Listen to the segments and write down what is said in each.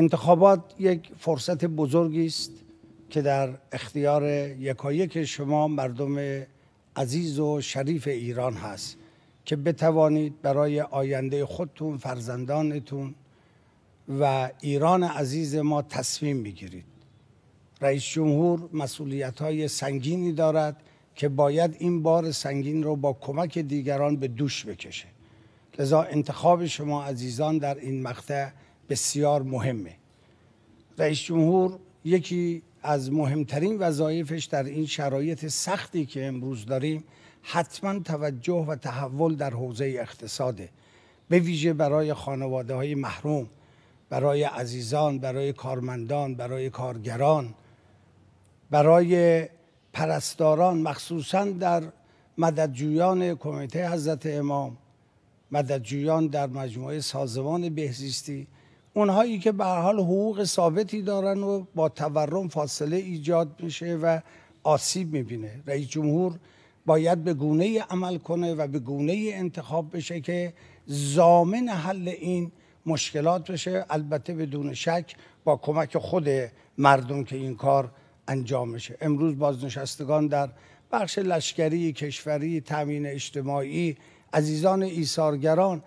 انتخابات یک فرصت بزرگی است که در اختیار یکایک شما مردم عزیز و شریف ایران هست که بتوانید برای آینده خودتون فرزندانتون و ایران عزیز ما تصمیم بگیرید رئیس جمهور مسئولیت های سنگینی دارد که باید این بار سنگین رو با کمک دیگران به دوش بکشه لذا انتخاب شما عزیزان در این مقطع بسیار مهمه رئیس جمهور یکی از مهمترین وظایفش در این شرایط سختی که امروز داریم حتما توجه و تحول در حوزه اقتصاده به ویژه برای خانواده های محروم برای عزیزان برای کارمندان برای کارگران برای پرستاران مخصوصا در مددجویان کمیته حضرت امام مددجویان در مجموعه سازمان بهزیستی اونهایی که به حال حقوق ثابتی دارن و با تورم فاصله ایجاد میشه و آسیب میبینه رئیس جمهور باید به گونه عمل کنه و به گونه انتخاب بشه که زامن حل این مشکلات بشه البته بدون شک با کمک خود مردم که این کار انجام بشه امروز بازنشستگان در بخش لشکری کشوری تامین اجتماعی عزیزان ایثارگران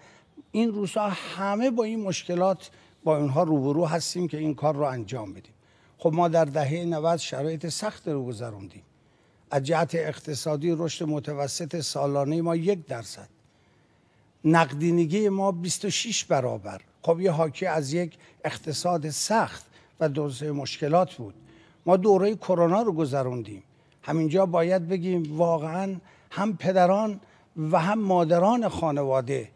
این روزها همه با این مشکلات با اونها روبرو هستیم که این کار رو انجام بدیم خب ما در دهه 90 شرایط سخت رو گذروندیم از جهت اقتصادی رشد متوسط سالانه ما یک درصد نقدینگی ما 26 برابر خب یه حاکی از یک اقتصاد سخت و دوزه مشکلات بود ما دوره کرونا رو گذروندیم همینجا باید بگیم واقعا هم پدران و هم مادران خانواده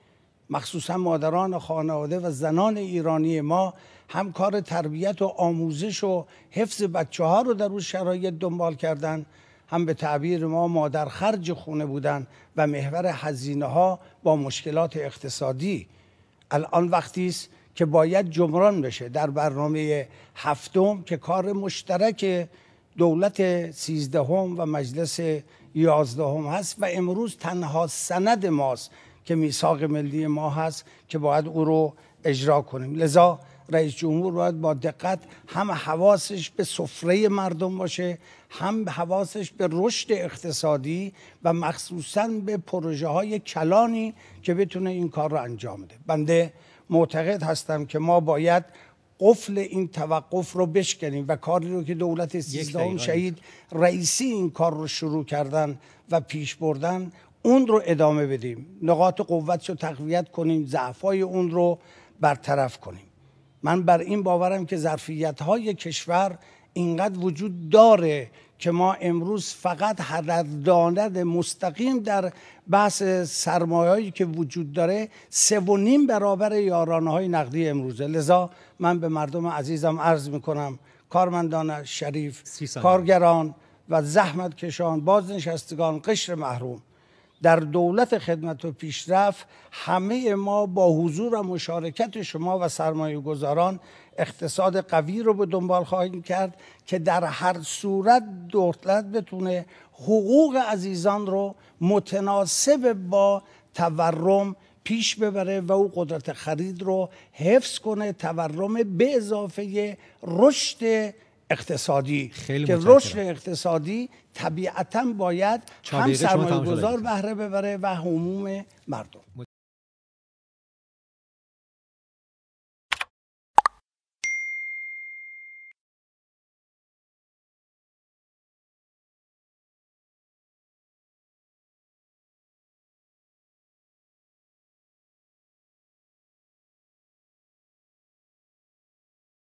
مخصوصا مادران خانواده و زنان ایرانی ما هم کار تربیت و آموزش و حفظ بچه ها رو در اون شرایط دنبال کردن هم به تعبیر ما مادر خرج خونه بودن و محور هزینه ها با مشکلات اقتصادی الان وقتی است که باید جبران بشه در برنامه هفتم که کار مشترک دولت سیزدهم و مجلس یازدهم هست و امروز تنها سند ماست که میثاق ملی ما هست که باید او رو اجرا کنیم لذا رئیس جمهور باید با دقت هم حواسش به سفره مردم باشه هم حواسش به رشد اقتصادی و مخصوصا به پروژه های کلانی که بتونه این کار رو انجام بده بنده معتقد هستم که ما باید قفل این توقف رو بشکنیم و کاری رو که دولت سیزدهم شهید رئیسی این کار رو شروع کردن و پیش بردن اون رو ادامه بدیم نقاط قوتش رو تقویت کنیم ضعفای اون رو برطرف کنیم من بر این باورم که ظرفیت های کشور اینقدر وجود داره که ما امروز فقط دانه مستقیم در بحث هایی که وجود داره سه نیم برابر یارانه های نقدی امروزه لذا من به مردم عزیزم عرض میکنم کارمندان شریف کارگران و زحمت کشان بازنشستگان قشر محروم در دولت خدمت و پیشرفت همه ما با حضور و مشارکت شما و سرمایه گذاران اقتصاد قوی رو به دنبال خواهیم کرد که در هر صورت دولت بتونه حقوق عزیزان رو متناسب با تورم پیش ببره و او قدرت خرید رو حفظ کنه تورم به اضافه رشد اقتصادی خیلی که رشد اقتصادی طبیعتا باید هم سرمایه گذار بهره ببره و عموم مردم